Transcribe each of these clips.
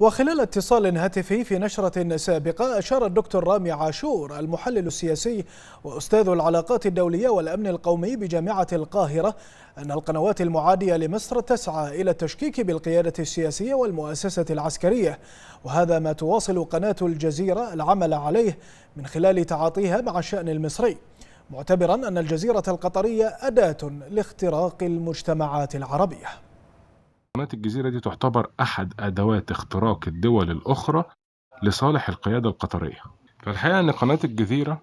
وخلال اتصال هاتفي في نشرة سابقة أشار الدكتور رامي عاشور المحلل السياسي وأستاذ العلاقات الدولية والأمن القومي بجامعة القاهرة أن القنوات المعادية لمصر تسعى إلى التشكيك بالقيادة السياسية والمؤسسة العسكرية وهذا ما تواصل قناة الجزيرة العمل عليه من خلال تعاطيها مع الشأن المصري معتبرا أن الجزيرة القطرية أداة لاختراق المجتمعات العربية قناة الجزيرة دي تعتبر أحد أدوات اختراق الدول الأخرى لصالح القيادة القطرية فالحقيقة أن قناة الجزيرة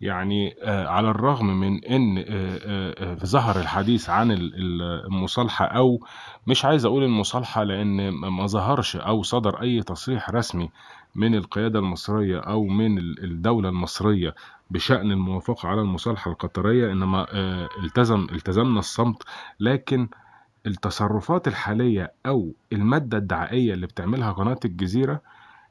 يعني آه، على الرغم من ان آه، آه، ظهر الحديث عن المصالحه او مش عايز اقول المصالحه لان ما ظهرش او صدر اي تصريح رسمي من القياده المصريه او من الدوله المصريه بشان الموافقه على المصالحه القطريه انما التزم التزمنا الصمت لكن التصرفات الحالية أو المادة الدعائية اللي بتعملها قناة الجزيرة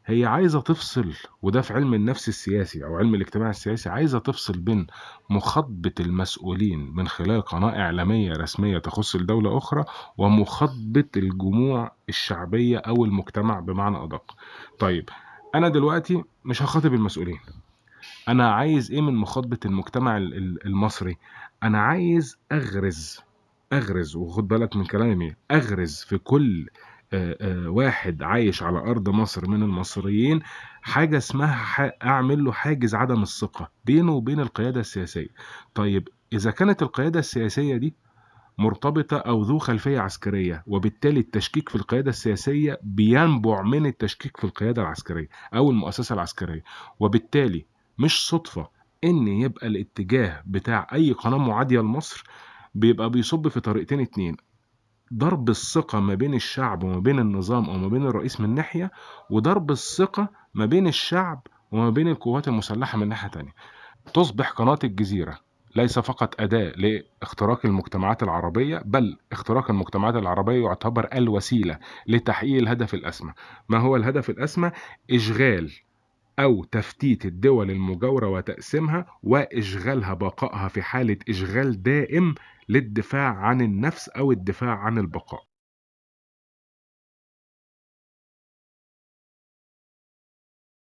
هي عايزة تفصل وده في علم النفس السياسي أو علم الاجتماع السياسي عايزة تفصل بين مخاطبة المسؤولين من خلال قناة إعلامية رسمية تخص الدولة أخرى ومخاطبة الجموع الشعبية أو المجتمع بمعنى أدق طيب أنا دلوقتي مش هخاطب المسؤولين أنا عايز إيه من مخاطبة المجتمع المصري أنا عايز أغرز اغرز وخد بالك من كلامي اغرز في كل آه، آه، واحد عايش على ارض مصر من المصريين حاجه اسمها اعمل له حاجز عدم الثقه بينه وبين القياده السياسيه طيب اذا كانت القياده السياسيه دي مرتبطة أو ذو خلفية عسكرية وبالتالي التشكيك في القيادة السياسية بينبع من التشكيك في القيادة العسكرية أو المؤسسة العسكرية وبالتالي مش صدفة إن يبقى الاتجاه بتاع أي قناة معادية لمصر بيبقى بيصب في طريقتين اتنين ضرب الثقة ما بين الشعب وما بين النظام أو ما بين الرئيس من ناحية وضرب الثقة ما بين الشعب وما بين القوات المسلحة من ناحية تانية تصبح قناة الجزيرة ليس فقط أداة لاختراق المجتمعات العربية بل اختراق المجتمعات العربية يعتبر الوسيلة لتحقيق الهدف الأسمى ما هو الهدف الأسمى؟ إشغال أو تفتيت الدول المجاورة وتقسيمها وإشغالها بقائها في حالة إشغال دائم للدفاع عن النفس أو الدفاع عن البقاء